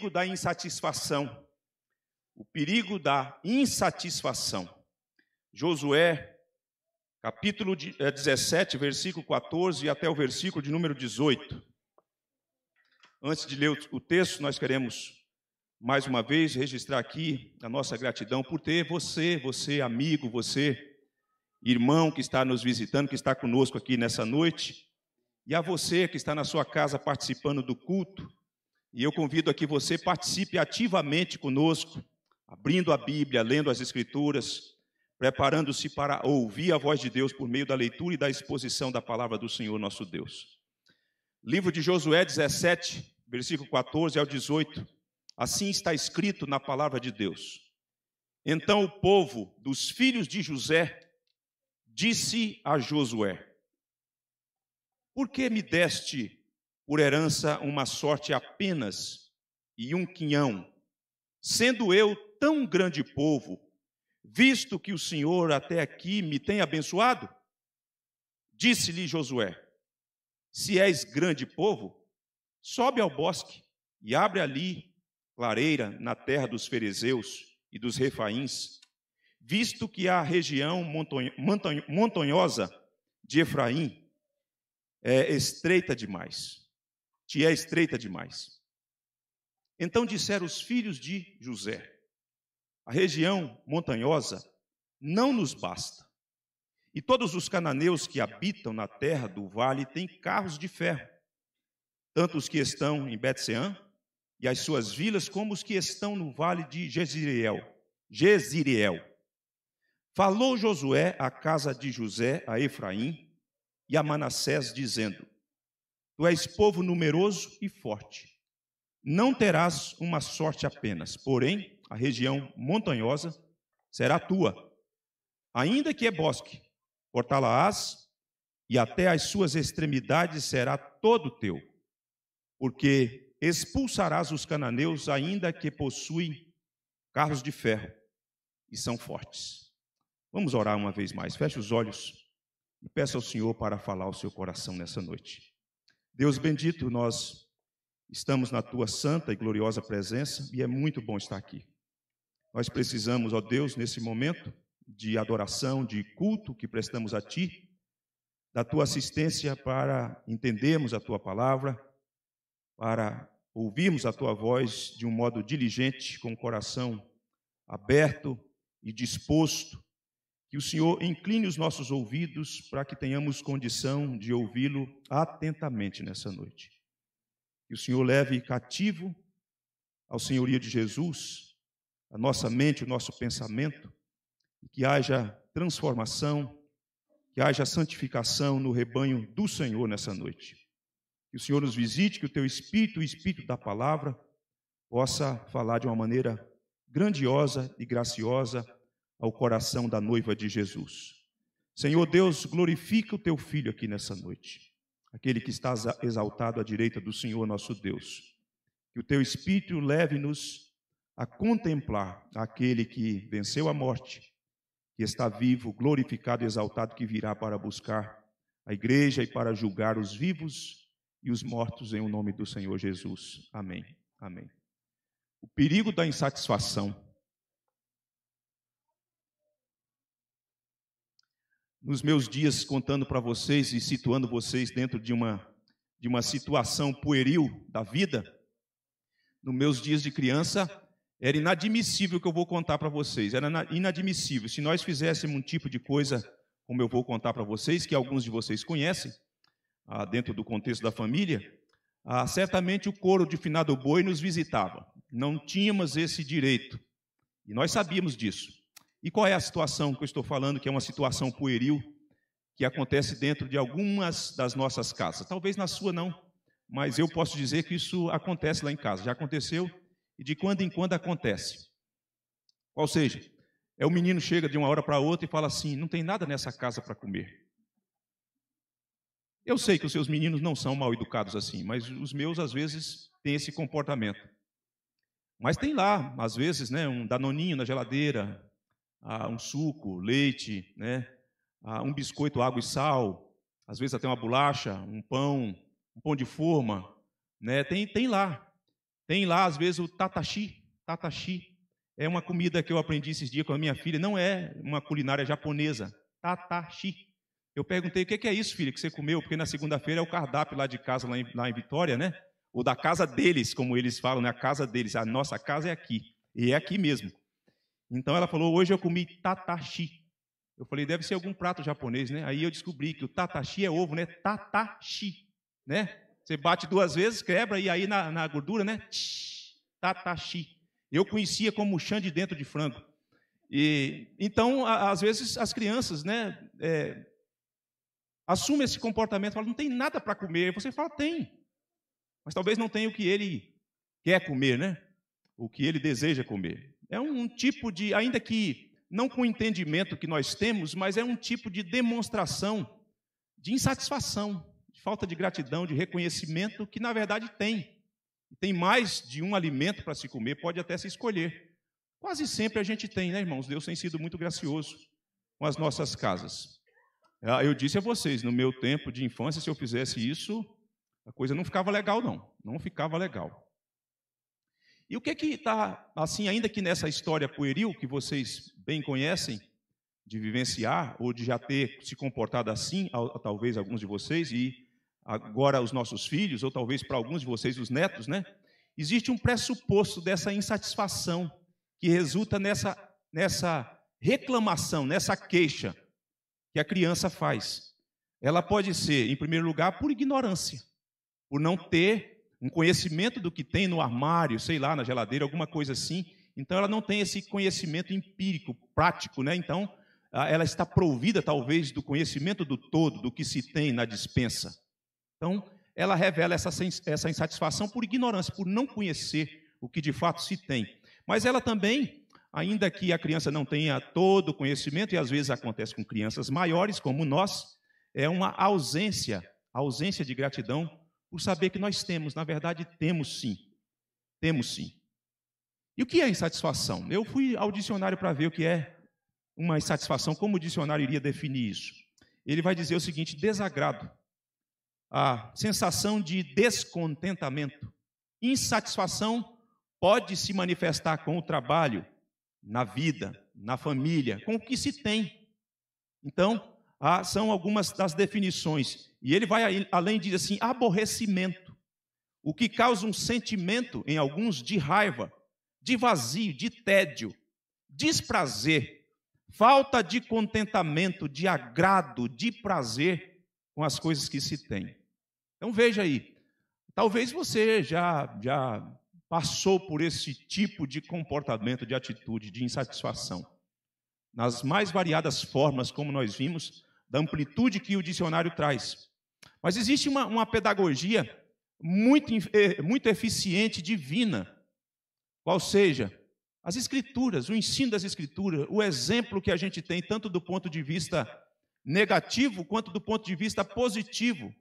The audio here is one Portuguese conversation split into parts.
perigo da insatisfação. O perigo da insatisfação. Josué, capítulo 17, eh, versículo 14 até o versículo de número 18. Antes de ler o texto, nós queremos mais uma vez registrar aqui a nossa gratidão por ter você, você amigo, você irmão que está nos visitando, que está conosco aqui nessa noite, e a você que está na sua casa participando do culto e eu convido aqui você participe ativamente conosco, abrindo a Bíblia, lendo as Escrituras, preparando-se para ouvir a voz de Deus por meio da leitura e da exposição da palavra do Senhor nosso Deus. Livro de Josué 17, versículo 14 ao 18. Assim está escrito na palavra de Deus. Então o povo dos filhos de José disse a Josué: Por que me deste por herança uma sorte apenas e um quinhão, sendo eu tão grande povo, visto que o Senhor até aqui me tem abençoado? Disse-lhe Josué: Se és grande povo, sobe ao bosque e abre ali clareira na terra dos fariseus e dos refaíns, visto que a região montanhosa de Efraim é estreita demais te é estreita demais. Então disseram os filhos de José: A região montanhosa não nos basta. E todos os cananeus que habitam na terra do vale têm carros de ferro, tanto os que estão em Betseã e as suas vilas, como os que estão no vale de Jezireel. Jezireel. Falou Josué à casa de José, a Efraim e a Manassés, dizendo: Tu és povo numeroso e forte. Não terás uma sorte apenas, porém a região montanhosa será tua, ainda que é bosque, cortá-la-ás e até as suas extremidades será todo teu, porque expulsarás os cananeus, ainda que possuem carros de ferro e são fortes. Vamos orar uma vez mais. Feche os olhos e peça ao Senhor para falar ao seu coração nessa noite. Deus bendito, nós estamos na tua santa e gloriosa presença e é muito bom estar aqui. Nós precisamos, ó Deus, nesse momento de adoração, de culto que prestamos a ti, da tua assistência para entendermos a tua palavra, para ouvirmos a tua voz de um modo diligente, com o coração aberto e disposto que o Senhor incline os nossos ouvidos para que tenhamos condição de ouvi-lo atentamente nessa noite. Que o Senhor leve cativo ao Senhoria de Jesus a nossa mente, o nosso pensamento, e que haja transformação, que haja santificação no rebanho do Senhor nessa noite. Que o Senhor nos visite, que o teu espírito, o espírito da palavra, possa falar de uma maneira grandiosa e graciosa ao coração da noiva de Jesus. Senhor Deus, glorifica o teu filho aqui nessa noite, aquele que está exaltado à direita do Senhor nosso Deus. Que o teu espírito leve-nos a contemplar aquele que venceu a morte, que está vivo, glorificado e exaltado, que virá para buscar a igreja e para julgar os vivos e os mortos em o nome do Senhor Jesus. Amém. Amém. O perigo da insatisfação nos meus dias contando para vocês e situando vocês dentro de uma, de uma situação pueril da vida, nos meus dias de criança, era inadmissível o que eu vou contar para vocês. Era inadmissível. Se nós fizéssemos um tipo de coisa, como eu vou contar para vocês, que alguns de vocês conhecem, ah, dentro do contexto da família, ah, certamente o coro de finado boi nos visitava. Não tínhamos esse direito. E nós sabíamos disso. E qual é a situação que eu estou falando, que é uma situação pueril, que acontece dentro de algumas das nossas casas? Talvez na sua não, mas eu posso dizer que isso acontece lá em casa. Já aconteceu e de quando em quando acontece. Ou seja, é o menino chega de uma hora para outra e fala assim: não tem nada nessa casa para comer. Eu sei que os seus meninos não são mal educados assim, mas os meus às vezes têm esse comportamento. Mas tem lá, às vezes, né, um danoninho na geladeira, ah, um suco, leite, né? Ah, um biscoito, água e sal, às vezes até uma bolacha, um pão, um pão de forma, né? Tem, tem lá, tem lá às vezes o tatashi, tatashi é uma comida que eu aprendi esses dias com a minha filha, não é uma culinária japonesa, tatashi. Eu perguntei, o que é isso, filha, que você comeu? Porque na segunda-feira é o cardápio lá de casa, lá em, lá em Vitória, né? Ou da casa deles, como eles falam, né? A casa deles, a nossa casa é aqui, e é aqui mesmo. Então ela falou: hoje eu comi tatashi. Eu falei: deve ser algum prato japonês, né? Aí eu descobri que o tatashi é ovo, né? Tatashi, né? Você bate duas vezes, quebra e aí na, na gordura, né? Tatashi. Eu conhecia como chã de dentro de frango. E então, a, às vezes as crianças, né? É, assumem esse comportamento, falam: não tem nada para comer. você fala: tem. Mas talvez não tenha o que ele quer comer, né? O que ele deseja comer. É um, um tipo de, ainda que não com o entendimento que nós temos, mas é um tipo de demonstração de insatisfação, de falta de gratidão, de reconhecimento que na verdade tem. Tem mais de um alimento para se comer, pode até se escolher. Quase sempre a gente tem, né, irmãos? Deus tem sido muito gracioso com as nossas casas. Ah, eu disse a vocês, no meu tempo de infância, se eu fizesse isso, a coisa não ficava legal, não. Não ficava legal. E o que é que está, assim, ainda que nessa história pueril, que vocês bem conhecem, de vivenciar ou de já ter se comportado assim, talvez alguns de vocês, e agora os nossos filhos, ou talvez para alguns de vocês os netos, né? Existe um pressuposto dessa insatisfação que resulta nessa, nessa reclamação, nessa queixa que a criança faz. Ela pode ser, em primeiro lugar, por ignorância, por não ter um conhecimento do que tem no armário, sei lá, na geladeira, alguma coisa assim. Então, ela não tem esse conhecimento empírico, prático, né? Então, ela está provida, talvez, do conhecimento do todo, do que se tem na dispensa. Então, ela revela essa, essa insatisfação por ignorância, por não conhecer o que de fato se tem. Mas ela também, ainda que a criança não tenha todo o conhecimento, e às vezes acontece com crianças maiores, como nós, é uma ausência, ausência de gratidão por saber que nós temos, na verdade, temos sim. Temos sim. E o que é insatisfação? Eu fui ao dicionário para ver o que é uma insatisfação, como o dicionário iria definir isso. Ele vai dizer o seguinte: desagrado, a sensação de descontentamento. Insatisfação pode se manifestar com o trabalho, na vida, na família, com o que se tem. Então, ah, são algumas das definições. E ele vai além diz assim, aborrecimento, o que causa um sentimento em alguns de raiva, de vazio, de tédio, desprazer, falta de contentamento, de agrado, de prazer com as coisas que se tem. Então veja aí, talvez você já já passou por esse tipo de comportamento, de atitude, de insatisfação nas mais variadas formas, como nós vimos, da amplitude que o dicionário traz. Mas existe uma, uma pedagogia muito, eh, muito eficiente, divina, qual seja as Escrituras, o ensino das Escrituras, o exemplo que a gente tem, tanto do ponto de vista negativo quanto do ponto de vista positivo.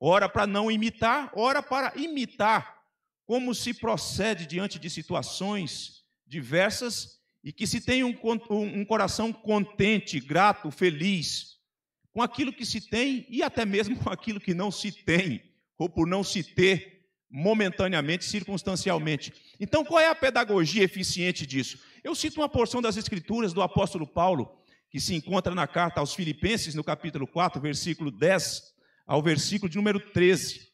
Ora para não imitar, ora para imitar como se procede diante de situações diversas e que se tem um, um, um coração contente, grato, feliz com aquilo que se tem e até mesmo com aquilo que não se tem, ou por não se ter momentaneamente, circunstancialmente. Então, qual é a pedagogia eficiente disso? Eu cito uma porção das Escrituras do apóstolo Paulo, que se encontra na carta aos Filipenses, no capítulo 4, versículo 10 ao versículo de número 13.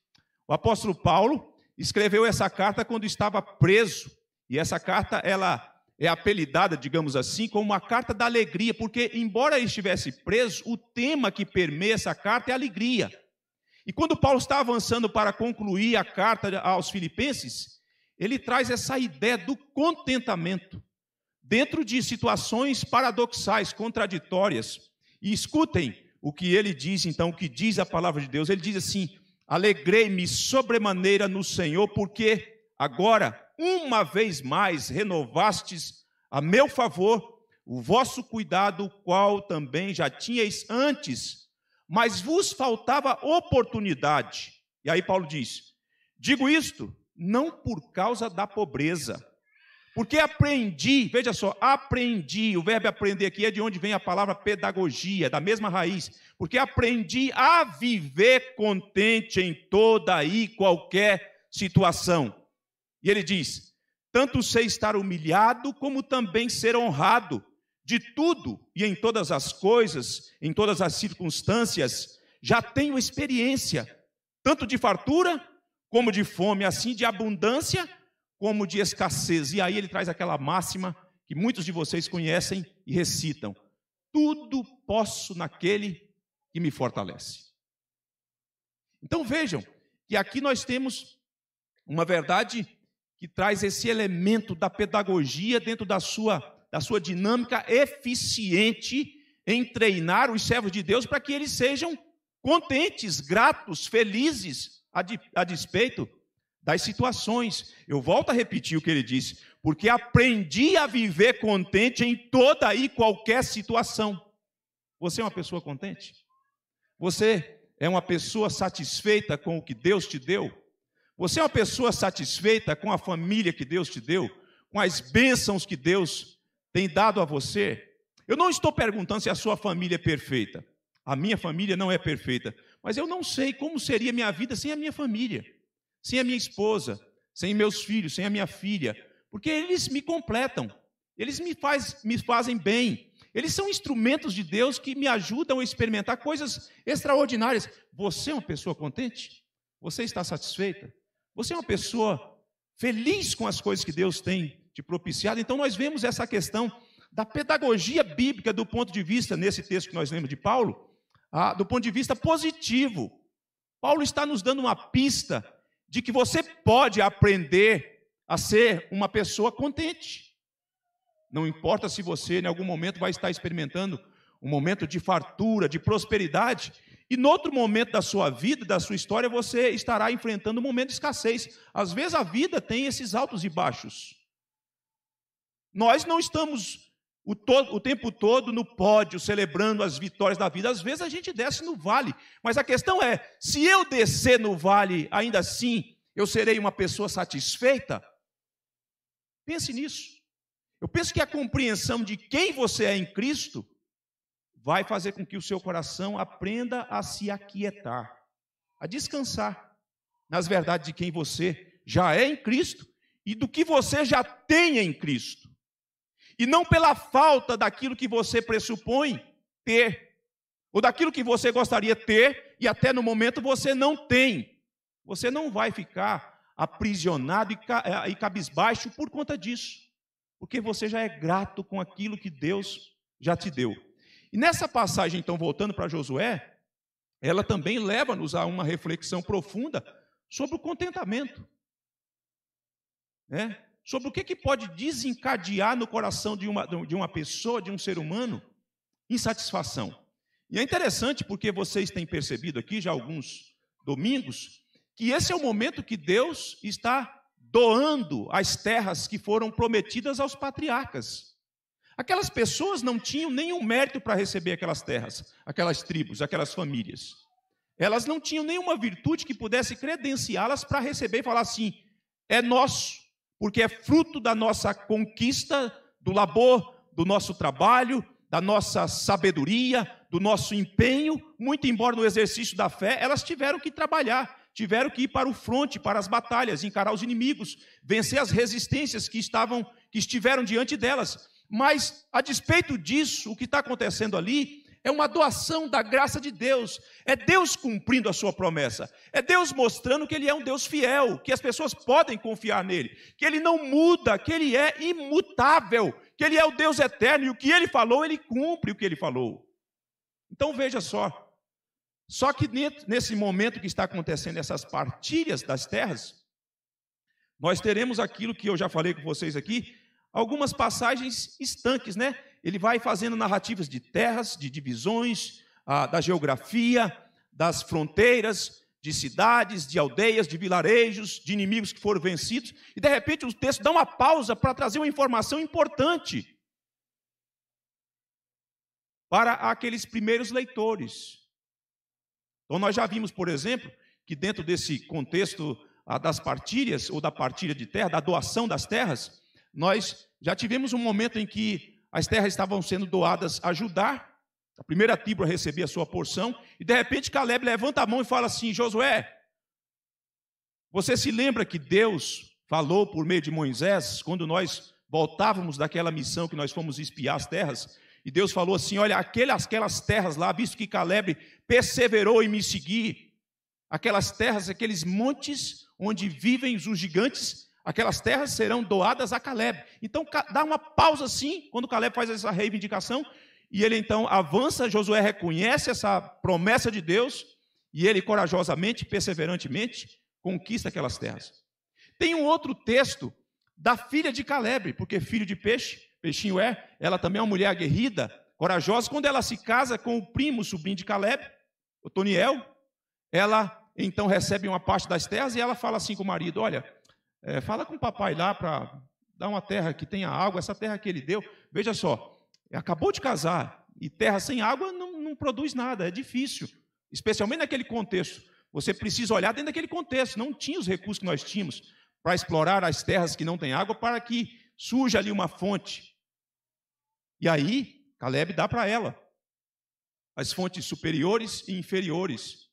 O apóstolo Paulo escreveu essa carta quando estava preso, e essa carta ela é apelidada, digamos assim, como uma carta da alegria, porque, embora estivesse preso, o tema que permeia essa carta é alegria. E quando Paulo está avançando para concluir a carta aos Filipenses, ele traz essa ideia do contentamento dentro de situações paradoxais, contraditórias. E escutem o que ele diz, então, o que diz a palavra de Deus. Ele diz assim: Alegrei-me sobremaneira no Senhor, porque agora uma vez mais renovastes a meu favor o vosso cuidado, qual também já tinhais antes, mas vos faltava oportunidade. E aí Paulo diz: Digo isto não por causa da pobreza, porque aprendi, veja só, aprendi, o verbo aprender aqui é de onde vem a palavra pedagogia, da mesma raiz, porque aprendi a viver contente em toda e qualquer situação, ele diz: Tanto sei estar humilhado, como também ser honrado, de tudo e em todas as coisas, em todas as circunstâncias, já tenho experiência, tanto de fartura como de fome, assim de abundância como de escassez. E aí ele traz aquela máxima que muitos de vocês conhecem e recitam: Tudo posso naquele que me fortalece. Então vejam que aqui nós temos uma verdade que traz esse elemento da pedagogia dentro da sua, da sua dinâmica eficiente em treinar os servos de Deus para que eles sejam contentes, gratos, felizes a, de, a despeito das situações. Eu volto a repetir o que ele disse, porque aprendi a viver contente em toda e qualquer situação. Você é uma pessoa contente? Você é uma pessoa satisfeita com o que Deus te deu? Você é uma pessoa satisfeita com a família que Deus te deu, com as bênçãos que Deus tem dado a você? Eu não estou perguntando se a sua família é perfeita. A minha família não é perfeita. Mas eu não sei como seria minha vida sem a minha família, sem a minha esposa, sem meus filhos, sem a minha filha. Porque eles me completam, eles me, faz, me fazem bem. Eles são instrumentos de Deus que me ajudam a experimentar coisas extraordinárias. Você é uma pessoa contente? Você está satisfeita? Você é uma pessoa feliz com as coisas que Deus tem te propiciado. Então, nós vemos essa questão da pedagogia bíblica do ponto de vista, nesse texto que nós lemos de Paulo, ah, do ponto de vista positivo. Paulo está nos dando uma pista de que você pode aprender a ser uma pessoa contente. Não importa se você, em algum momento, vai estar experimentando um momento de fartura, de prosperidade, e no outro momento da sua vida, da sua história, você estará enfrentando um momento de escassez. Às vezes a vida tem esses altos e baixos. Nós não estamos o, todo, o tempo todo no pódio, celebrando as vitórias da vida. Às vezes a gente desce no vale. Mas a questão é: se eu descer no vale, ainda assim, eu serei uma pessoa satisfeita? Pense nisso. Eu penso que a compreensão de quem você é em Cristo vai fazer com que o seu coração aprenda a se aquietar, a descansar nas verdades de quem você já é em Cristo e do que você já tem em Cristo. E não pela falta daquilo que você pressupõe ter, ou daquilo que você gostaria ter e até no momento você não tem. Você não vai ficar aprisionado e é, cabisbaixo por conta disso, porque você já é grato com aquilo que Deus já te deu. E nessa passagem, então, voltando para Josué, ela também leva-nos a uma reflexão profunda sobre o contentamento. Né? Sobre o que, que pode desencadear no coração de uma, de uma pessoa, de um ser humano, insatisfação. E é interessante porque vocês têm percebido aqui já alguns domingos que esse é o momento que Deus está doando as terras que foram prometidas aos patriarcas. Aquelas pessoas não tinham nenhum mérito para receber aquelas terras, aquelas tribos, aquelas famílias. Elas não tinham nenhuma virtude que pudesse credenciá-las para receber e falar assim: é nosso, porque é fruto da nossa conquista, do labor, do nosso trabalho, da nossa sabedoria, do nosso empenho. Muito embora no exercício da fé, elas tiveram que trabalhar, tiveram que ir para o fronte, para as batalhas, encarar os inimigos, vencer as resistências que estavam, que estiveram diante delas. Mas, a despeito disso, o que está acontecendo ali é uma doação da graça de Deus. É Deus cumprindo a sua promessa. É Deus mostrando que Ele é um Deus fiel, que as pessoas podem confiar nele, que Ele não muda, que Ele é imutável, que Ele é o Deus eterno e o que Ele falou, Ele cumpre o que Ele falou. Então veja só. Só que nesse momento que está acontecendo essas partilhas das terras, nós teremos aquilo que eu já falei com vocês aqui, algumas passagens estanques, né? Ele vai fazendo narrativas de terras, de divisões, ah, da geografia, das fronteiras, de cidades, de aldeias, de vilarejos, de inimigos que foram vencidos. E de repente o texto dá uma pausa para trazer uma informação importante para aqueles primeiros leitores. Então nós já vimos, por exemplo, que dentro desse contexto ah, das partilhas ou da partilha de terra, da doação das terras, nós já tivemos um momento em que as terras estavam sendo doadas a Judá, a primeira tribo a receber a sua porção, e de repente Caleb levanta a mão e fala assim: Josué, você se lembra que Deus falou por meio de Moisés, quando nós voltávamos daquela missão que nós fomos espiar as terras? E Deus falou assim: Olha, aquelas, aquelas terras lá, visto que Caleb perseverou em me seguir, aquelas terras, aqueles montes onde vivem os gigantes, aquelas terras serão doadas a Caleb. Então dá uma pausa assim, quando Caleb faz essa reivindicação, e ele então avança, Josué reconhece essa promessa de Deus, e ele corajosamente, perseverantemente, conquista aquelas terras. Tem um outro texto da filha de Caleb, porque filho de peixe, peixinho é, ela também é uma mulher aguerrida, corajosa. Quando ela se casa com o primo, sobrinho de Caleb, o Toniel, ela então recebe uma parte das terras e ela fala assim com o marido: Olha, é, fala com o papai lá para dar uma terra que tenha água, essa terra que ele deu. Veja só, acabou de casar e terra sem água não, não produz nada, é difícil, especialmente naquele contexto. Você precisa olhar dentro daquele contexto, não tinha os recursos que nós tínhamos para explorar as terras que não têm água para que surja ali uma fonte. E aí, Caleb dá para ela as fontes superiores e inferiores.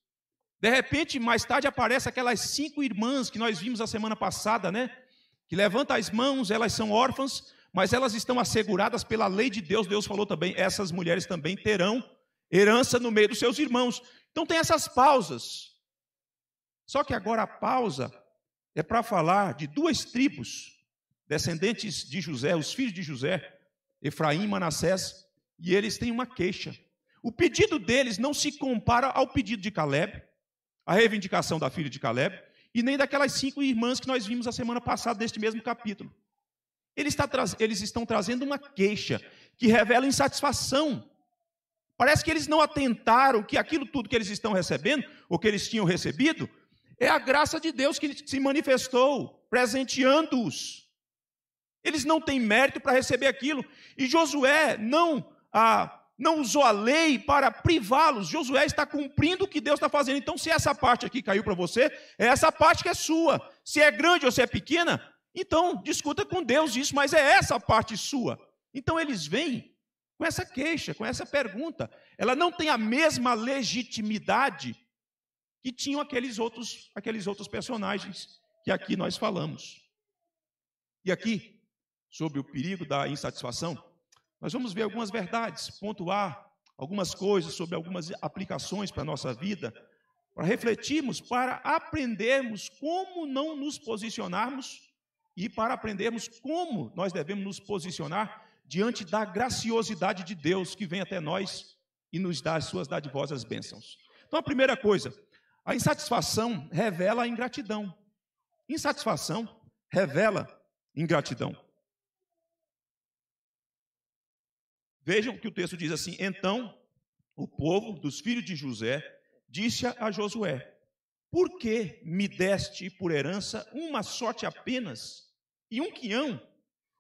De repente, mais tarde aparece aquelas cinco irmãs que nós vimos a semana passada, né? Que levanta as mãos, elas são órfãs, mas elas estão asseguradas pela lei de Deus. Deus falou também, essas mulheres também terão herança no meio dos seus irmãos. Então tem essas pausas. Só que agora a pausa é para falar de duas tribos descendentes de José, os filhos de José, Efraim e Manassés, e eles têm uma queixa. O pedido deles não se compara ao pedido de Caleb, a reivindicação da filha de Caleb, e nem daquelas cinco irmãs que nós vimos a semana passada neste mesmo capítulo. está, eles estão trazendo uma queixa que revela insatisfação. Parece que eles não atentaram que aquilo tudo que eles estão recebendo, ou que eles tinham recebido, é a graça de Deus que se manifestou, presenteando-os. Eles não têm mérito para receber aquilo. E Josué não ah, não usou a lei para privá-los. Josué está cumprindo o que Deus está fazendo. Então, se essa parte aqui caiu para você, é essa parte que é sua. Se é grande ou se é pequena, então discuta com Deus isso, mas é essa parte sua. Então, eles vêm com essa queixa, com essa pergunta. Ela não tem a mesma legitimidade que tinham aqueles outros, aqueles outros personagens que aqui nós falamos. E aqui, sobre o perigo da insatisfação, nós vamos ver algumas verdades, pontuar algumas coisas sobre algumas aplicações para a nossa vida, para refletirmos, para aprendermos como não nos posicionarmos e para aprendermos como nós devemos nos posicionar diante da graciosidade de Deus que vem até nós e nos dá as suas dadivosas bênçãos. Então, a primeira coisa, a insatisfação revela a ingratidão. Insatisfação revela ingratidão. Vejam que o texto diz assim: Então o povo dos filhos de José disse a Josué: Por que me deste por herança uma sorte apenas e um quinhão,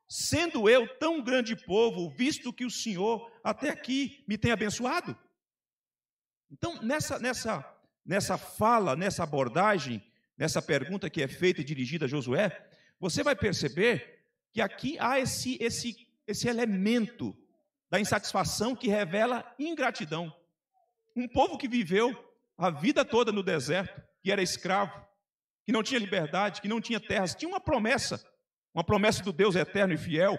sendo eu tão grande povo, visto que o Senhor até aqui me tem abençoado? Então, nessa, nessa, nessa fala, nessa abordagem, nessa pergunta que é feita e dirigida a Josué, você vai perceber que aqui há esse, esse, esse elemento da insatisfação que revela ingratidão. Um povo que viveu a vida toda no deserto, que era escravo, que não tinha liberdade, que não tinha terras, tinha uma promessa, uma promessa do Deus eterno e fiel.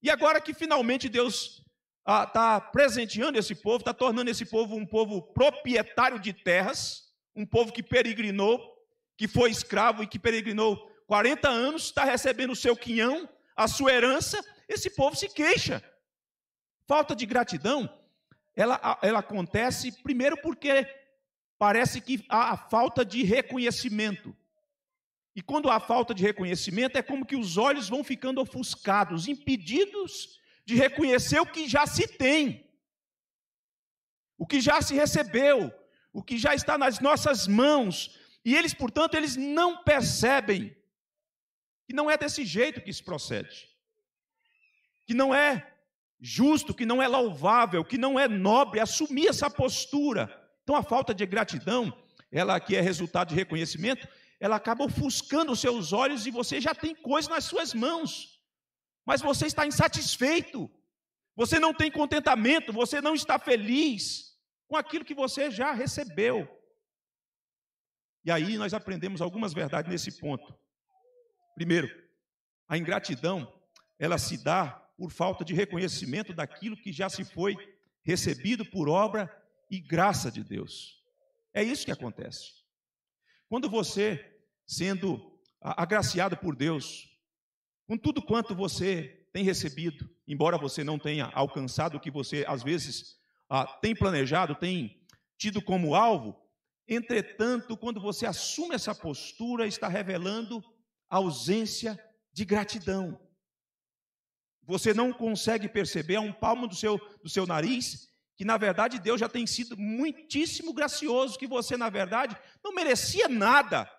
E agora que finalmente Deus está ah, tá presenteando esse povo, está tornando esse povo um povo proprietário de terras, um povo que peregrinou, que foi escravo e que peregrinou 40 anos, está recebendo o seu quinhão, a sua herança. Esse povo se queixa, Falta de gratidão, ela, ela acontece primeiro porque parece que há a falta de reconhecimento. E quando há falta de reconhecimento, é como que os olhos vão ficando ofuscados, impedidos de reconhecer o que já se tem, o que já se recebeu, o que já está nas nossas mãos. E eles, portanto, eles não percebem que não é desse jeito que se procede, que não é justo, que não é louvável, que não é nobre, assumir essa postura. Então a falta de gratidão, ela que é resultado de reconhecimento, ela acaba ofuscando os seus olhos e você já tem coisa nas suas mãos. Mas você está insatisfeito. Você não tem contentamento, você não está feliz com aquilo que você já recebeu. E aí nós aprendemos algumas verdades nesse ponto. Primeiro, a ingratidão, ela se dá por falta de reconhecimento daquilo que já se foi recebido por obra e graça de Deus. É isso que acontece. Quando você, sendo agraciado por Deus, com tudo quanto você tem recebido, embora você não tenha alcançado o que você às vezes tem planejado, tem tido como alvo, entretanto, quando você assume essa postura, está revelando ausência de gratidão você não consegue perceber, a é um palmo do seu, do seu nariz, que na verdade Deus já tem sido muitíssimo gracioso, que você na verdade não merecia nada.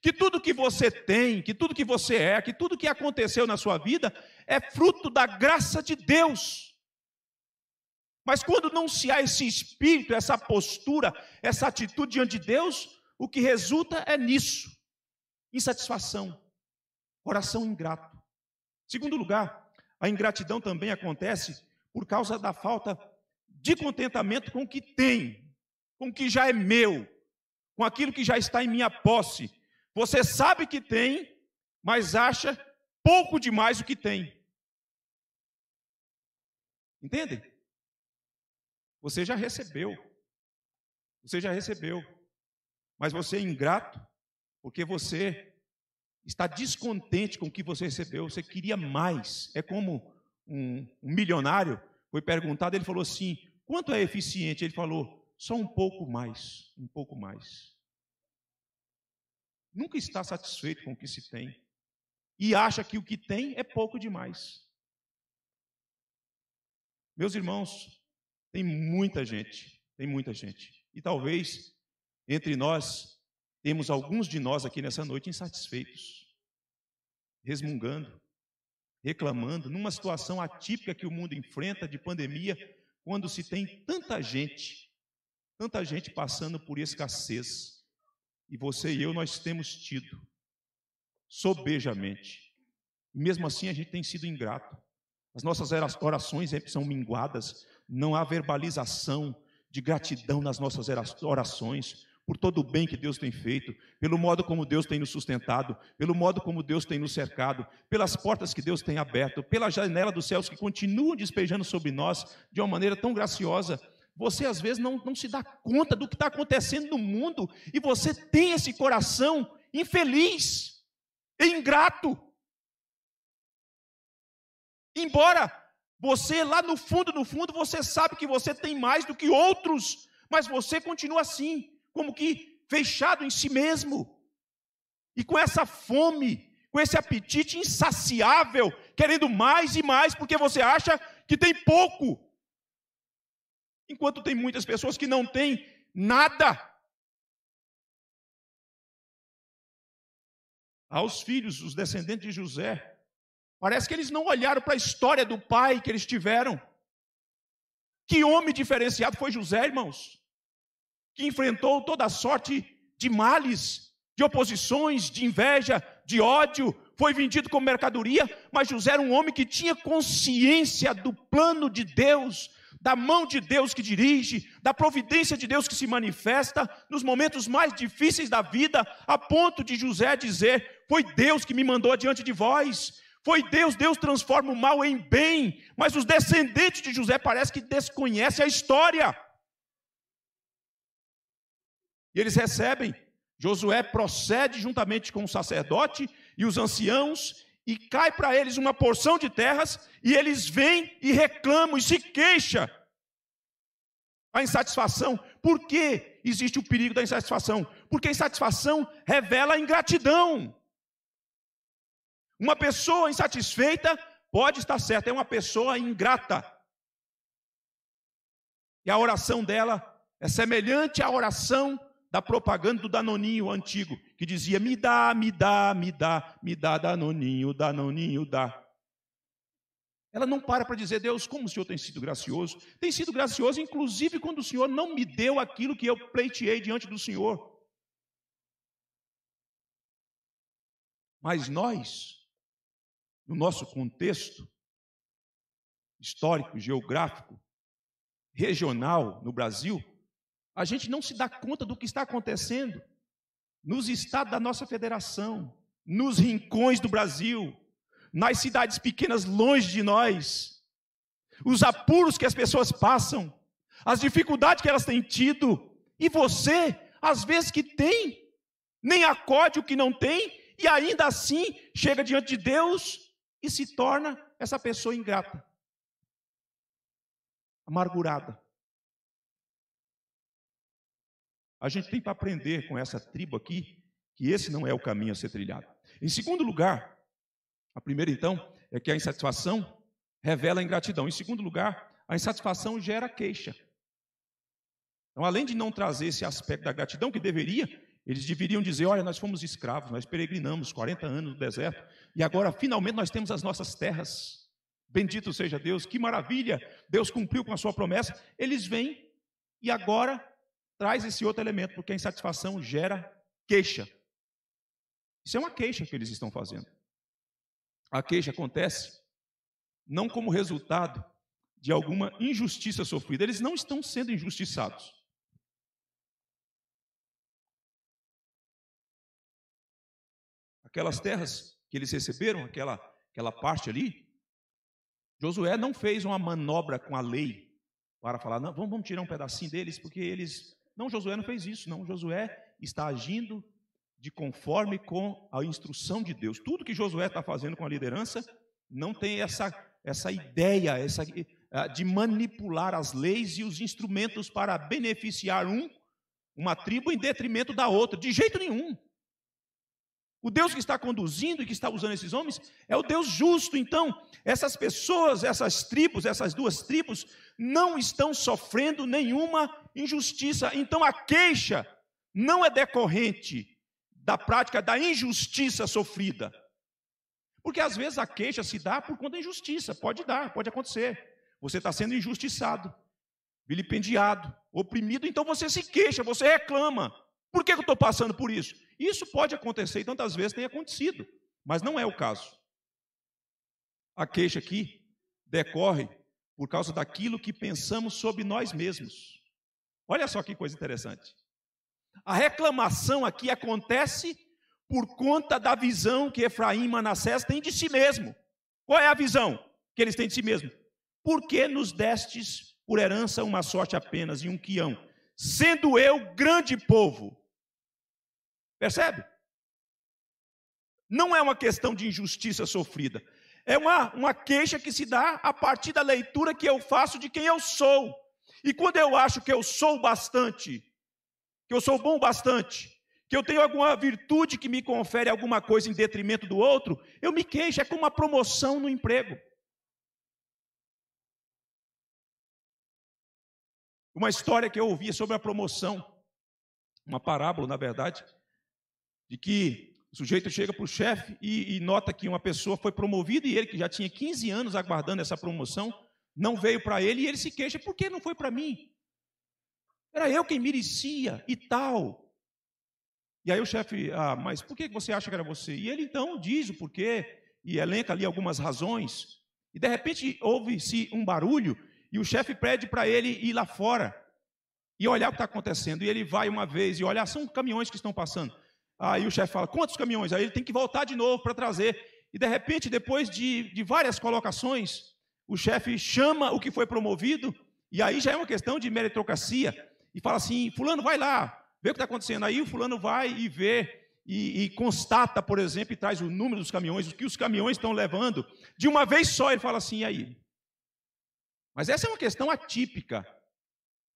Que tudo que você tem, que tudo que você é, que tudo que aconteceu na sua vida é fruto da graça de Deus. Mas quando não se há esse espírito, essa postura, essa atitude diante de Deus, o que resulta é nisso: insatisfação, coração ingrato. Segundo lugar, a ingratidão também acontece por causa da falta de contentamento com o que tem, com o que já é meu, com aquilo que já está em minha posse. Você sabe que tem, mas acha pouco demais o que tem. Entendem? Você já recebeu. Você já recebeu. Mas você é ingrato porque você está descontente com o que você recebeu, você queria mais. É como um, um milionário foi perguntado, ele falou assim: quanto é eficiente? Ele falou: só um pouco mais, um pouco mais. Nunca está satisfeito com o que se tem e acha que o que tem é pouco demais. Meus irmãos, tem muita gente, tem muita gente. E talvez entre nós temos alguns de nós aqui nessa noite insatisfeitos, resmungando, reclamando, numa situação atípica que o mundo enfrenta de pandemia, quando se tem tanta gente, tanta gente passando por escassez. E você e eu, nós temos tido, sobejamente. E mesmo assim, a gente tem sido ingrato. As nossas orações são minguadas, não há verbalização de gratidão nas nossas orações por todo o bem que Deus tem feito, pelo modo como Deus tem nos sustentado, pelo modo como Deus tem nos cercado, pelas portas que Deus tem aberto, pela janela dos céus que continuam despejando sobre nós de uma maneira tão graciosa. Você às vezes não, não se dá conta do que está acontecendo no mundo e você tem esse coração infeliz, ingrato. Embora você lá no fundo, no fundo, você sabe que você tem mais do que outros, mas você continua assim como que fechado em si mesmo. E com essa fome, com esse apetite insaciável, querendo mais e mais, porque você acha que tem pouco. Enquanto tem muitas pessoas que não têm nada. Aos filhos, os descendentes de José, parece que eles não olharam para a história do pai que eles tiveram. Que homem diferenciado foi José, irmãos? que enfrentou toda sorte de males, de oposições, de inveja, de ódio, foi vendido como mercadoria, mas José era um homem que tinha consciência do plano de Deus, da mão de Deus que dirige, da providência de Deus que se manifesta nos momentos mais difíceis da vida, a ponto de José dizer: Foi Deus que me mandou adiante de vós. Foi Deus, Deus transforma o mal em bem, mas os descendentes de José parece que desconhecem a história. E eles recebem. Josué procede juntamente com o sacerdote e os anciãos e cai para eles uma porção de terras e eles vêm e reclamam e se queixa. A insatisfação. Por que existe o perigo da insatisfação? Porque a insatisfação revela a ingratidão. Uma pessoa insatisfeita pode estar certa, é uma pessoa ingrata. E a oração dela é semelhante à oração da propaganda do Danoninho antigo, que dizia: me dá, me dá, me dá, me dá, Danoninho, Danoninho, dá. Ela não para para dizer: Deus, como o Senhor tem sido gracioso? Tem sido gracioso, inclusive, quando o Senhor não me deu aquilo que eu pleiteei diante do Senhor. Mas nós, no nosso contexto histórico, geográfico, regional no Brasil, a gente não se dá conta do que está acontecendo nos estados da nossa federação, nos rincões do Brasil, nas cidades pequenas longe de nós, os apuros que as pessoas passam, as dificuldades que elas têm tido, e você, às vezes que tem, nem acode o que não tem, e ainda assim chega diante de Deus e se torna essa pessoa ingrata, amargurada, A gente tem para aprender com essa tribo aqui que esse não é o caminho a ser trilhado. Em segundo lugar, a primeira então é que a insatisfação revela a ingratidão. Em segundo lugar, a insatisfação gera queixa. Então, além de não trazer esse aspecto da gratidão que deveria, eles deveriam dizer: olha, nós fomos escravos, nós peregrinamos 40 anos no deserto e agora finalmente nós temos as nossas terras. Bendito seja Deus, que maravilha! Deus cumpriu com a sua promessa. Eles vêm e agora traz esse outro elemento, porque a insatisfação gera queixa. Isso é uma queixa que eles estão fazendo. A queixa acontece não como resultado de alguma injustiça sofrida, eles não estão sendo injustiçados. Aquelas terras que eles receberam, aquela, aquela parte ali, Josué não fez uma manobra com a lei para falar, não, vamos, vamos tirar um pedacinho deles, porque eles não, Josué não fez isso, não. Josué está agindo de conforme com a instrução de Deus. Tudo que Josué está fazendo com a liderança não tem essa, essa ideia essa, de manipular as leis e os instrumentos para beneficiar um, uma tribo em detrimento da outra, de jeito nenhum. O Deus que está conduzindo e que está usando esses homens é o Deus justo. Então, essas pessoas, essas tribos, essas duas tribos, não estão sofrendo nenhuma injustiça. Então a queixa não é decorrente da prática da injustiça sofrida. Porque às vezes a queixa se dá por conta da injustiça, pode dar, pode acontecer. Você está sendo injustiçado, vilipendiado, oprimido, então você se queixa, você reclama. Por que eu estou passando por isso? Isso pode acontecer e tantas vezes tem acontecido, mas não é o caso. A queixa aqui decorre por causa daquilo que pensamos sobre nós mesmos. Olha só que coisa interessante. A reclamação aqui acontece por conta da visão que Efraim e Manassés têm de si mesmo. Qual é a visão que eles têm de si mesmo? Por que nos destes por herança uma sorte apenas e um quião, sendo eu grande povo? Percebe? Não é uma questão de injustiça sofrida. É uma, uma queixa que se dá a partir da leitura que eu faço de quem eu sou. E quando eu acho que eu sou bastante, que eu sou bom bastante, que eu tenho alguma virtude que me confere alguma coisa em detrimento do outro, eu me queixo, é como uma promoção no emprego. Uma história que eu ouvia é sobre a promoção, uma parábola, na verdade, de que o sujeito chega para o chefe e, e, nota que uma pessoa foi promovida e ele, que já tinha 15 anos aguardando essa promoção, não veio para ele e ele se queixa, por que não foi para mim? Era eu quem merecia e tal. E aí o chefe, ah, mas por que você acha que era você? E ele então diz o porquê e elenca ali algumas razões. E de repente ouve-se um barulho e o chefe pede para ele ir lá fora e olhar o que está acontecendo. E ele vai uma vez e olha, ah, são caminhões que estão passando. Aí o chefe fala, quantos caminhões? Aí ele tem que voltar de novo para trazer. E de repente, depois de, de várias colocações, o chefe chama o que foi promovido, e aí já é uma questão de meritocracia, e fala assim: Fulano, vai lá, vê o que está acontecendo. Aí o Fulano vai e vê. E, e, constata, por exemplo, e traz o número dos caminhões, o que os caminhões estão levando, de uma vez só ele fala assim, e aí? Mas essa é uma questão atípica,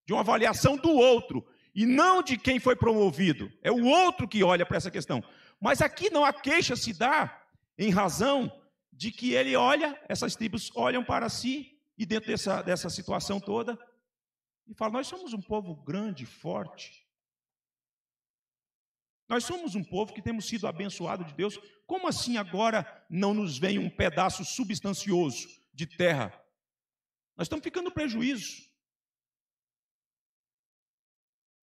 de uma avaliação do outro, e não de quem foi promovido. É o outro que olha para essa questão. Mas aqui não, a queixa se dá em razão de que ele olha, essas tribos olham para si, e dentro dessa, dessa situação toda, e fala: Nós somos um povo grande, forte. Nós somos um povo que temos sido abençoado de Deus. Como assim agora não nos vem um pedaço substancioso de terra? Nós estamos ficando prejuízo.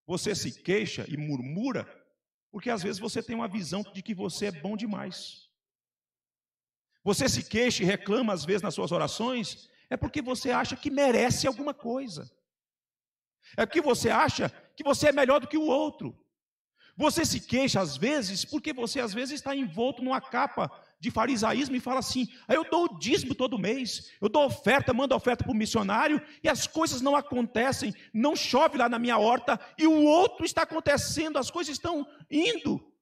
Você se queixa e murmura porque às vezes você tem uma visão de que você é bom demais. Você se queixa e reclama às vezes nas suas orações, é porque você acha que merece alguma coisa. É porque você acha que você é melhor do que o outro. Você se queixa às vezes porque você às vezes está envolto numa capa de farisaísmo e fala assim: aí ah, eu dou o dízimo todo mês, eu dou oferta, mando oferta para o missionário e as coisas não acontecem, não chove lá na minha horta e o outro está acontecendo, as coisas estão indo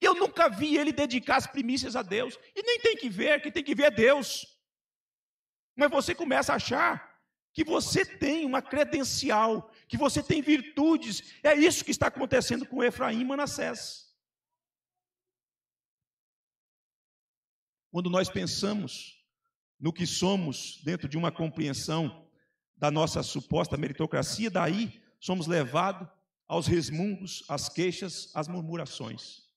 eu nunca vi ele dedicar as primícias a Deus. E nem tem que ver, que tem que ver é Deus. Mas você começa a achar que você tem uma credencial, que você tem virtudes. É isso que está acontecendo com Efraim e Manassés. Quando nós pensamos no que somos dentro de uma compreensão da nossa suposta meritocracia, daí somos levados aos resmungos, às queixas, às murmurações.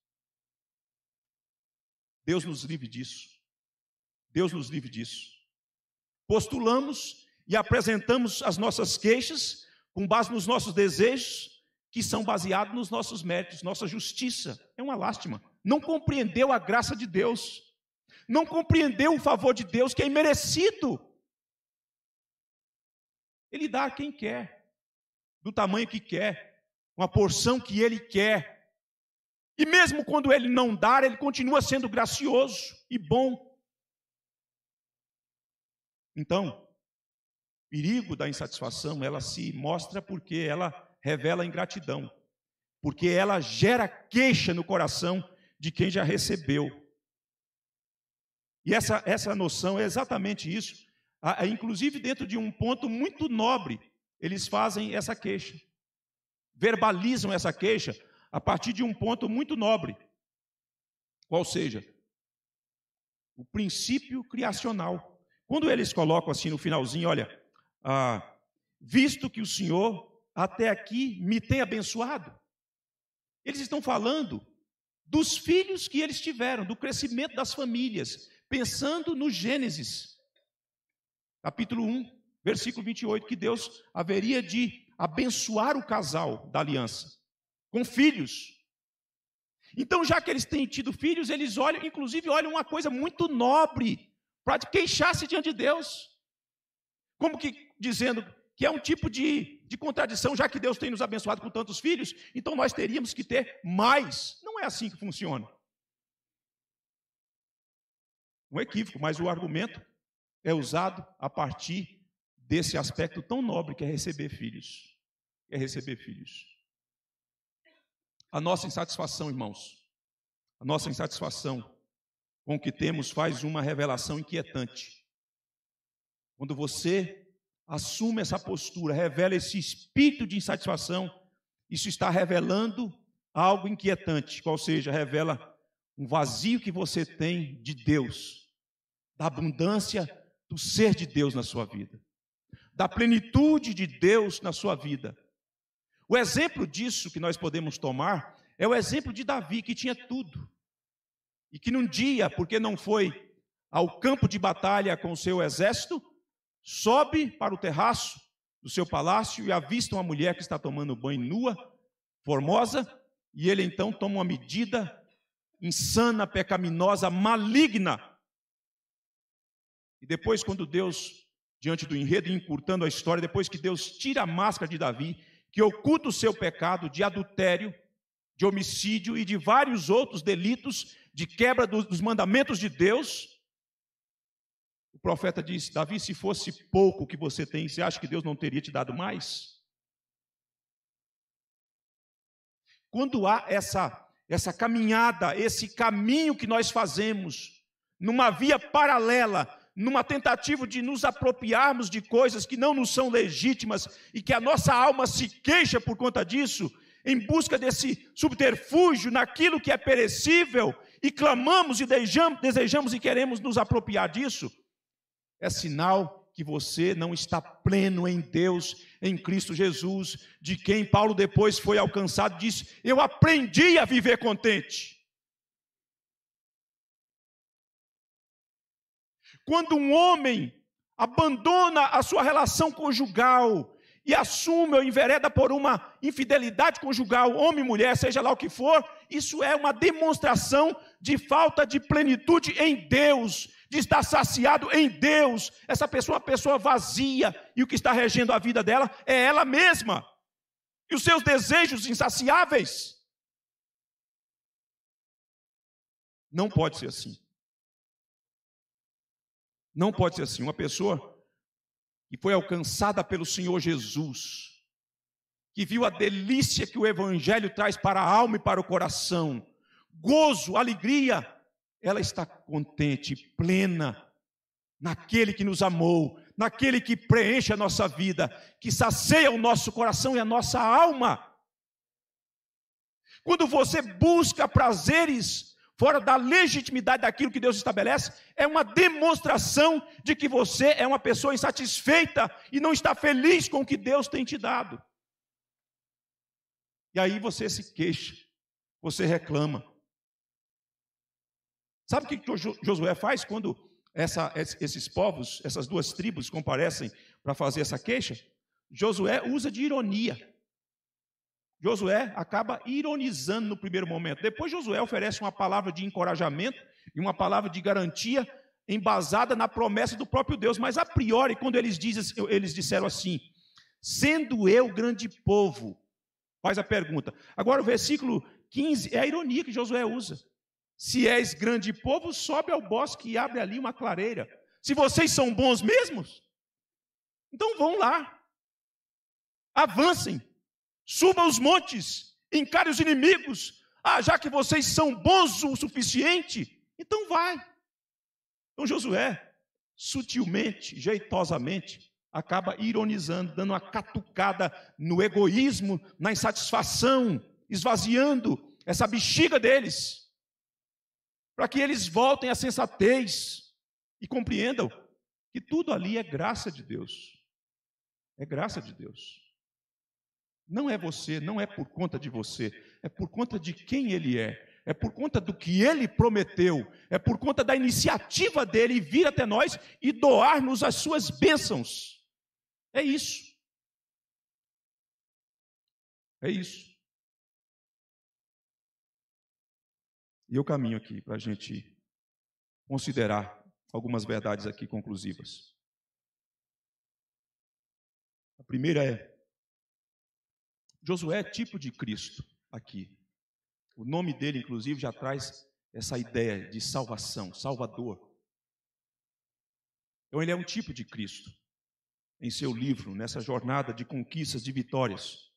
Deus nos livre disso. Deus nos livre disso. Postulamos e apresentamos as nossas queixas com base nos nossos desejos, que são baseados nos nossos méritos, nossa justiça. É uma lástima. Não compreendeu a graça de Deus. Não compreendeu o favor de Deus, que é imerecido. Ele dá a quem quer, do tamanho que quer, uma porção que ele quer, e mesmo quando ele não dar, ele continua sendo gracioso e bom. Então, o perigo da insatisfação, ela se mostra porque ela revela ingratidão, porque ela gera queixa no coração de quem já recebeu. E essa, essa noção é exatamente isso. A, a, inclusive, dentro de um ponto muito nobre, eles fazem essa queixa, verbalizam essa queixa, a partir de um ponto muito nobre, qual seja, o princípio criacional. Quando eles colocam assim no finalzinho, olha, ah, visto que o Senhor até aqui me tem abençoado, eles estão falando dos filhos que eles tiveram, do crescimento das famílias, pensando no Gênesis, capítulo 1, versículo 28, que Deus haveria de abençoar o casal da aliança com filhos. Então, já que eles têm tido filhos, eles olham, inclusive, olham uma coisa muito nobre para queixar-se diante de Deus. Como que dizendo que é um tipo de, de contradição, já que Deus tem nos abençoado com tantos filhos, então nós teríamos que ter mais. Não é assim que funciona. Um equívoco, mas o argumento é usado a partir desse aspecto tão nobre que é receber filhos. É receber filhos. A nossa insatisfação, irmãos, a nossa insatisfação com o que temos faz uma revelação inquietante. Quando você assume essa postura, revela esse espírito de insatisfação, isso está revelando algo inquietante, ou seja, revela um vazio que você tem de Deus, da abundância do ser de Deus na sua vida, da plenitude de Deus na sua vida. O exemplo disso que nós podemos tomar é o exemplo de Davi, que tinha tudo. E que num dia, porque não foi ao campo de batalha com o seu exército, sobe para o terraço do seu palácio e avista uma mulher que está tomando banho nua, formosa, e ele então toma uma medida insana, pecaminosa, maligna. E depois, quando Deus, diante do enredo, encurtando a história, depois que Deus tira a máscara de Davi que oculta o seu pecado de adultério, de homicídio e de vários outros delitos de quebra dos mandamentos de Deus. O profeta disse: Davi, se fosse pouco que você tem, você acha que Deus não teria te dado mais? Quando há essa essa caminhada, esse caminho que nós fazemos numa via paralela numa tentativa de nos apropriarmos de coisas que não nos são legítimas e que a nossa alma se queixa por conta disso, em busca desse subterfúgio naquilo que é perecível e clamamos e desejamos, e queremos nos apropriar disso, é sinal que você não está pleno em Deus, em Cristo Jesus, de quem Paulo depois foi alcançado, disse: Eu aprendi a viver contente. Quando um homem abandona a sua relação conjugal e assume ou envereda por uma infidelidade conjugal, homem, mulher, seja lá o que for, isso é uma demonstração de falta de plenitude em Deus, de estar saciado em Deus. Essa pessoa é uma pessoa vazia e o que está regendo a vida dela é ela mesma e os seus desejos insaciáveis. Não pode ser assim. Não pode ser assim. Uma assim. pessoa que foi alcançada pelo Senhor Jesus, que viu a delícia que o Evangelho traz para a alma e para o coração, gozo, alegria, ela está contente, plena, naquele que nos amou, naquele que preenche a nossa vida, que sacia o nosso coração e a nossa alma. Quando você busca prazeres fora da legitimidade daquilo que Deus estabelece, é uma demonstração de que você é uma pessoa insatisfeita e não está feliz com o que Deus tem te dado. E aí você se queixa, você reclama. Sabe o que Josué faz quando essa, esses povos, essas duas tribos comparecem para fazer essa queixa? Josué usa de ironia. Josué acaba ironizando no primeiro momento. Depois, Josué oferece uma palavra de encorajamento e uma palavra de garantia embasada na promessa do próprio Deus. Mas, a priori, quando eles, dizem, eles disseram assim: sendo eu grande povo, faz a pergunta. Agora, o versículo 15 é a ironia que Josué usa. Se és grande povo, sobe ao bosque e abre ali uma clareira. Se vocês são bons mesmos, então vão lá. Avancem suba os montes, encare os inimigos. Ah, já que vocês são bons o suficiente, então vai. Então Josué, sutilmente, jeitosamente, acaba ironizando, dando uma catucada no egoísmo, na insatisfação, esvaziando essa bexiga deles, para que eles voltem à sensatez e compreendam que tudo ali é graça de Deus. É graça de Deus. Não é você, não é por conta de você, é por conta de quem ele é, é por conta do que ele prometeu, é por conta da iniciativa dele vir até nós e doar-nos as suas bênçãos. É isso. É isso. E eu caminho aqui para a gente considerar algumas verdades aqui conclusivas. A primeira é: Josué é tipo de Cristo aqui. O nome dele, inclusive, já traz essa ideia de salvação, Salvador. Então, ele é um tipo de Cristo em seu livro, nessa jornada de conquistas, de vitórias.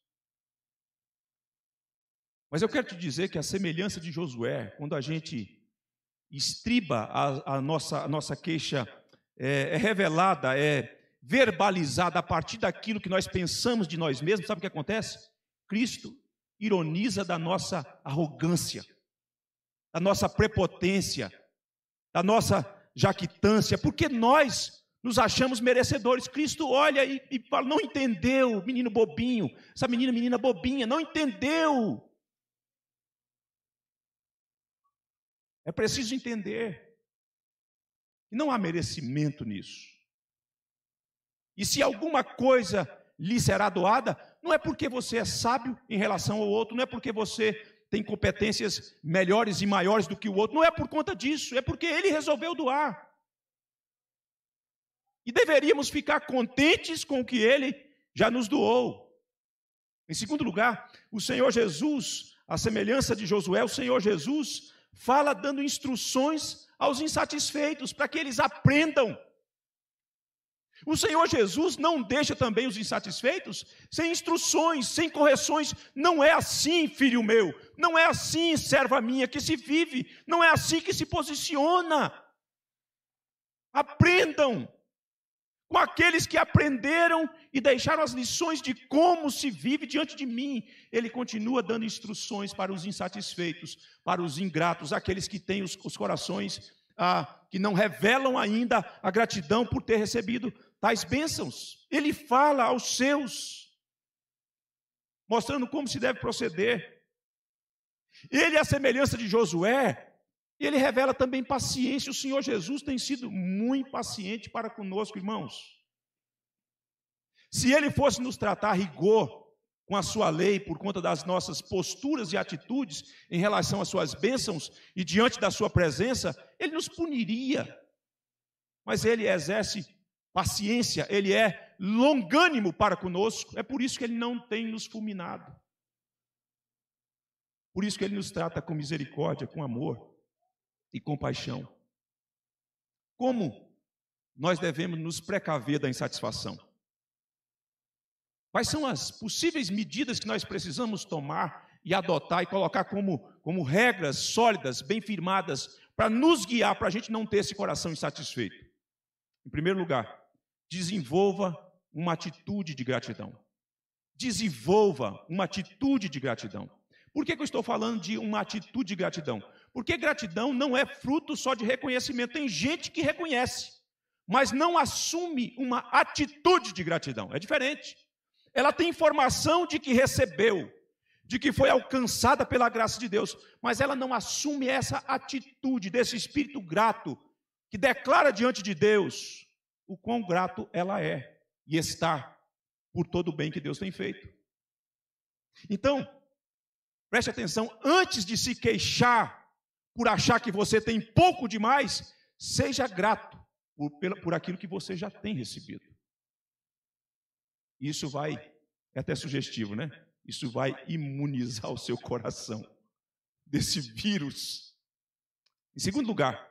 Mas eu quero te dizer que a semelhança de Josué, quando a gente estriba a, a nossa, a nossa queixa, é, é revelada, é verbalizada a partir daquilo que nós pensamos de nós mesmos, sabe o que acontece? Cristo ironiza da nossa arrogância, da nossa prepotência, da nossa jactância, porque nós nos achamos merecedores. Cristo olha e, e fala: não entendeu, menino bobinho, essa menina, menina bobinha, não entendeu. É preciso entender que não há merecimento nisso. E se alguma coisa lhe será doada, não é porque você é sábio em relação ao outro, não é porque você tem competências melhores e maiores do que o outro, não é por conta disso, é porque ele resolveu doar. E deveríamos ficar contentes com o que ele já nos doou. Em segundo lugar, o Senhor Jesus, a semelhança de Josué, o Senhor Jesus fala dando instruções aos insatisfeitos para que eles aprendam o Senhor Jesus não deixa também os insatisfeitos sem instruções, sem correções. Não é assim, filho meu. Não é assim, serva minha, que se vive. Não é assim que se posiciona. Aprendam com aqueles que aprenderam e deixaram as lições de como se vive diante de mim. Ele continua dando instruções para os insatisfeitos, para os ingratos, aqueles que têm os, os corações ah, que não revelam ainda a gratidão por ter recebido tais bênçãos. Ele fala aos seus, mostrando como se deve proceder. Ele, à semelhança de Josué, ele revela também paciência. O Senhor Jesus tem sido muito paciente para conosco, irmãos. Se ele fosse nos tratar a rigor com a sua lei por conta das nossas posturas e atitudes em relação às suas bênçãos e diante da sua presença, ele nos puniria. Mas ele exerce paciência, ele é longânimo para conosco, é por isso que ele não tem nos fulminado. Por isso que ele nos trata com misericórdia, com amor e compaixão. Como nós devemos nos precaver da insatisfação? Quais são as possíveis medidas que nós precisamos tomar e adotar e colocar como, como regras sólidas, bem firmadas para nos guiar, para a gente não ter esse coração insatisfeito. Em primeiro lugar, desenvolva uma atitude de gratidão. Desenvolva uma atitude de gratidão. Por que, que eu estou falando de uma atitude de gratidão? Porque gratidão não é fruto só de reconhecimento. Tem gente que reconhece, mas não assume uma atitude de gratidão. É diferente. Ela tem informação de que recebeu, de que foi alcançada pela graça de Deus, mas ela não assume essa atitude desse espírito grato, que declara diante de Deus o quão grato ela é e está por todo o bem que Deus tem feito. Então, preste atenção, antes de se queixar por achar que você tem pouco demais, seja grato por, por aquilo que você já tem recebido. Isso vai, é até sugestivo, né? Isso vai imunizar o seu coração desse vírus. Em segundo lugar,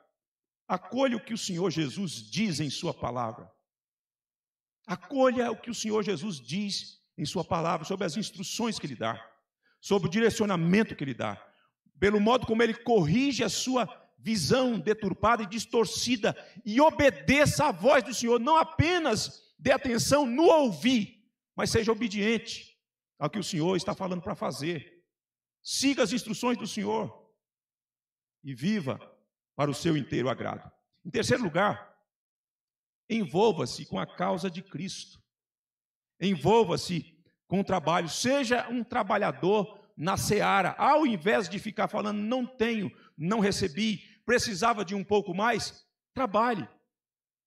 acolha o que o Senhor Jesus diz em Sua palavra. Acolha o que o Senhor Jesus diz em Sua palavra, sobre as instruções que Ele dá, sobre o direcionamento que Ele dá, pelo modo como Ele corrige a sua visão deturpada e distorcida, e obedeça à voz do Senhor, não apenas dê atenção no ouvir, mas seja obediente ao que o Senhor está falando para fazer. Siga as instruções do Senhor e viva para o seu inteiro agrado. Em terceiro lugar, envolva-se com a causa de Cristo. Envolva-se com o trabalho. Seja um trabalhador na seara, ao invés de ficar falando, não tenho, não recebi, precisava de um pouco mais, trabalhe.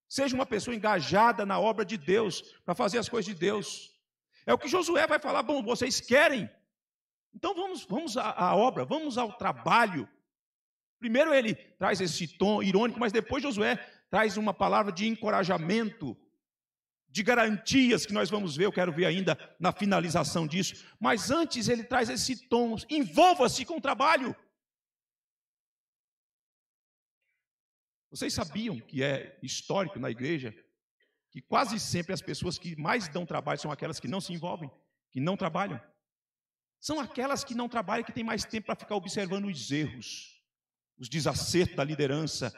Seja uma pessoa engajada na obra de Deus, para fazer as coisas de Deus. É o que Josué vai falar: bom, vocês querem, então vamos, vamos à, à obra, vamos ao trabalho. Primeiro ele traz esse tom irônico, mas depois Josué traz uma palavra de encorajamento, de garantias que nós vamos ver, eu quero ver ainda na finalização disso. Mas antes ele traz esse tom, envolva-se com o trabalho. Vocês sabiam que é histórico na igreja que quase sempre as pessoas que mais dão trabalho são aquelas que não se envolvem, que não trabalham. São aquelas que não trabalham que têm mais tempo para ficar observando os erros, os desacertos da liderança.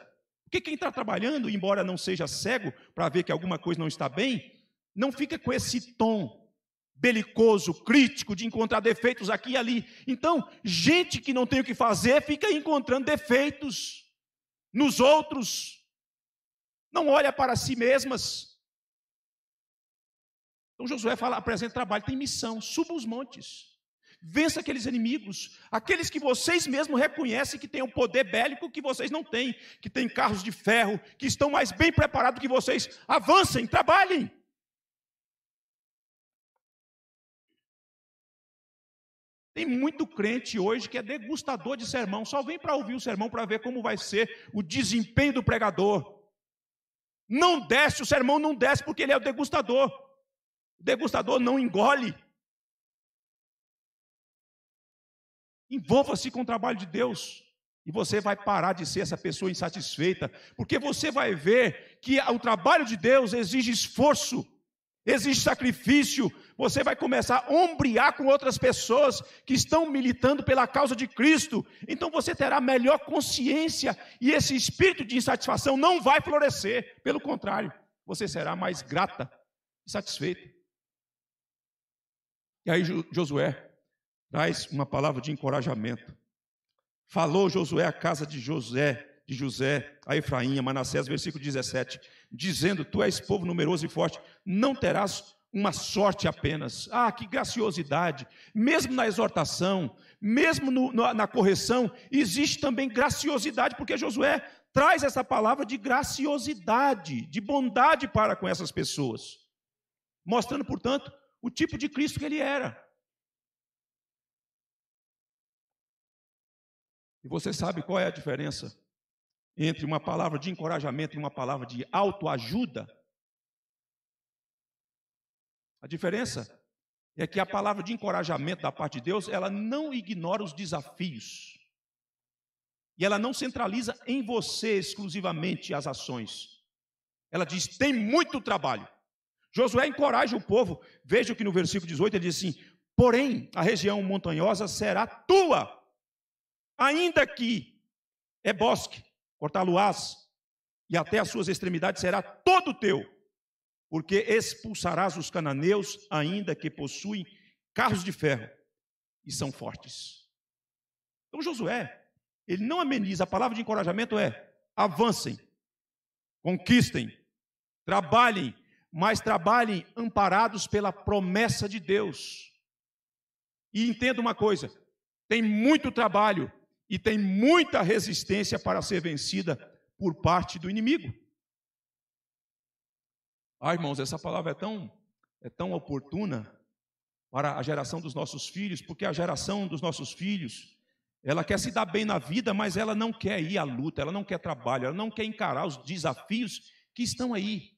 Porque quem está trabalhando, embora não seja cego para ver que alguma coisa não está bem, não fica com esse tom belicoso, crítico, de encontrar defeitos aqui e ali. Então, gente que não tem o que fazer fica encontrando defeitos nos outros. Não olha para si mesmas, então Josué fala, apresenta trabalho, tem missão, suba os montes. Vença aqueles inimigos, aqueles que vocês mesmos reconhecem que têm um poder bélico que vocês não têm, que têm carros de ferro, que estão mais bem preparados que vocês. Avancem, trabalhem. Tem muito crente hoje que é degustador de sermão, só vem para ouvir o sermão para ver como vai ser o desempenho do pregador. Não desce, o sermão não desce porque ele é o degustador. O degustador não engole. Envolva-se com o trabalho de Deus. E você vai parar de ser essa pessoa insatisfeita, porque você vai ver que o trabalho de Deus exige esforço, exige sacrifício. Você vai começar a ombrear com outras pessoas que estão militando pela causa de Cristo. Então você terá melhor consciência e esse espírito de insatisfação não vai florescer. Pelo contrário, você será mais grata e satisfeita. E aí Josué traz uma palavra de encorajamento. Falou Josué à casa de José, de José, a Efraim, a Manassés, versículo 17, dizendo: Tu és povo numeroso e forte, não terás uma sorte apenas. Ah, que graciosidade! Mesmo na exortação, mesmo no, na correção, existe também graciosidade, porque Josué traz essa palavra de graciosidade, de bondade para com essas pessoas, mostrando, portanto, o tipo de Cristo que ele era. E você sabe qual é a diferença entre uma palavra de encorajamento e uma palavra de autoajuda? A diferença é que a palavra de encorajamento da parte de Deus, ela não ignora os desafios. E ela não centraliza em você exclusivamente as ações. Ela diz: tem muito trabalho. Josué encoraja o povo. Veja que no versículo 18 ele diz assim: Porém, a região montanhosa será tua, ainda que é bosque, cortá-lo-ás, e até as suas extremidades será todo teu, porque expulsarás os cananeus, ainda que possuem carros de ferro e são fortes. Então Josué, ele não ameniza, a palavra de encorajamento é: avancem, conquistem, trabalhem, mas trabalhem amparados pela promessa de Deus. E entenda uma coisa: tem muito trabalho e tem muita resistência para ser vencida por parte do inimigo. Ah, irmãos, essa palavra é tão, é tão oportuna para a geração dos nossos filhos, porque a geração dos nossos filhos, ela quer se dar bem na vida, mas ela não quer ir à luta, ela não quer trabalho, ela não quer encarar os desafios que estão aí.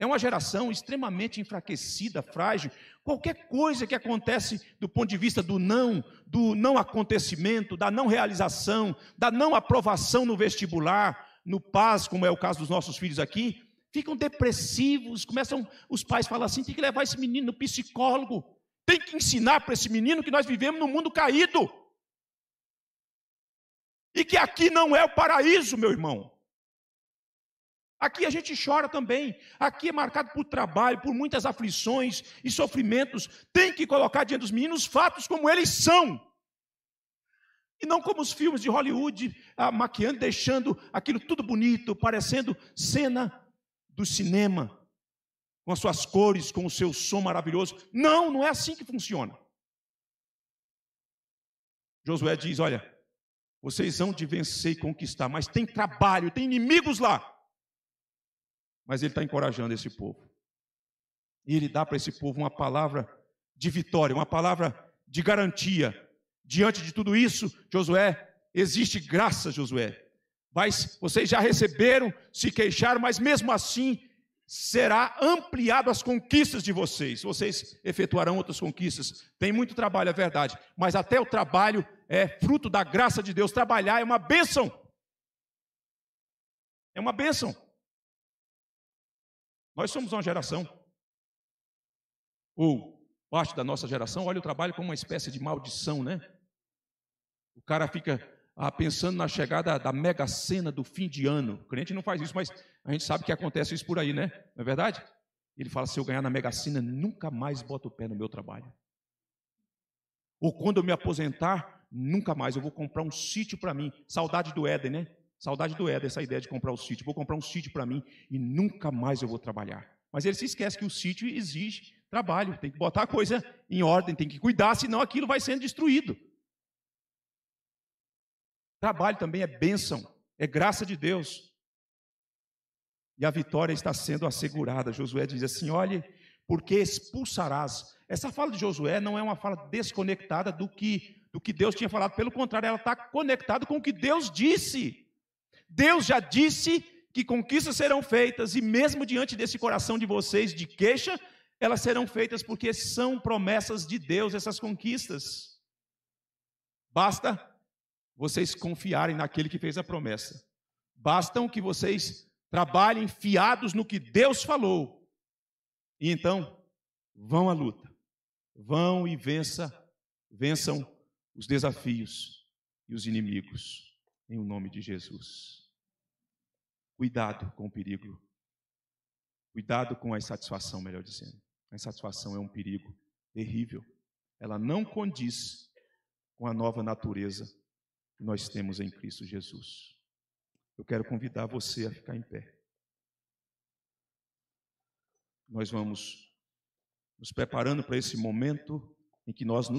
É uma geração extremamente enfraquecida, frágil. Qualquer coisa que acontece do ponto de vista do não, do não acontecimento, da não realização, da não aprovação no vestibular, no PAS, como é o caso dos nossos filhos aqui, ficam depressivos, começam os pais falam assim: tem que levar esse menino no psicólogo, tem que ensinar para esse menino que nós vivemos num mundo caído. E que aqui não é o paraíso, meu irmão. Aqui a gente chora também. Aqui é marcado por trabalho, por muitas aflições e sofrimentos. Tem que colocar diante dos meninos fatos como eles são. E não como os filmes de Hollywood, ah, maquiando, deixando aquilo tudo bonito, parecendo cena do cinema, com as suas cores, com o seu som maravilhoso. Não, não é assim que funciona. Josué diz: Olha, vocês vão de vencer e conquistar, mas tem trabalho, tem inimigos lá mas ele está encorajando esse povo. E ele dá para esse povo uma palavra de vitória, uma palavra de garantia. Diante de tudo isso, Josué, existe graça, Josué. Mas vocês já receberam, se queixaram, mas mesmo assim será ampliado as conquistas de vocês. Vocês efetuarão outras conquistas. Tem muito trabalho, é verdade, mas até o trabalho é fruto da graça de Deus. Trabalhar é uma bênção. É uma bênção. Nós somos uma geração. Ou parte da nossa geração olha o trabalho como uma espécie de maldição, né? O cara fica ah, pensando na chegada da mega cena do fim de ano. O crente não faz isso, mas a gente sabe que acontece isso por aí, né? Não é verdade? Ele fala: se eu ganhar na mega sena, nunca mais boto o pé no meu trabalho. Ou quando eu me aposentar, nunca mais eu vou comprar um sítio para mim. Saudade do Éden, né? Saudade do Éder, essa ideia de comprar o sítio. Vou comprar um sítio para mim e nunca mais eu vou trabalhar. Mas ele se esquece que o sítio exige trabalho, tem que botar a coisa em ordem, tem que cuidar, senão aquilo vai sendo destruído. Trabalho também é bênção, é graça de Deus. E a vitória está sendo assegurada. Josué diz assim: olhe, porque expulsarás. Essa fala de Josué não é uma fala desconectada do que, do que Deus tinha falado, pelo contrário, ela está conectada com o que Deus disse. Deus já disse que conquistas serão feitas, e mesmo diante desse coração de vocês de queixa, elas serão feitas porque são promessas de Deus, essas conquistas. Basta vocês confiarem naquele que fez a promessa. Bastam que vocês trabalhem fiados no que Deus falou. E então, vão à luta. Vão e vença, vençam os desafios e os inimigos. Em o nome de Jesus. Cuidado com o perigo. Cuidado com a insatisfação, melhor dizendo. A insatisfação é um perigo terrível. Ela não condiz com a nova natureza que nós temos em Cristo Jesus. Eu quero convidar você a ficar em pé. Nós vamos nos preparando para esse momento em que nós nos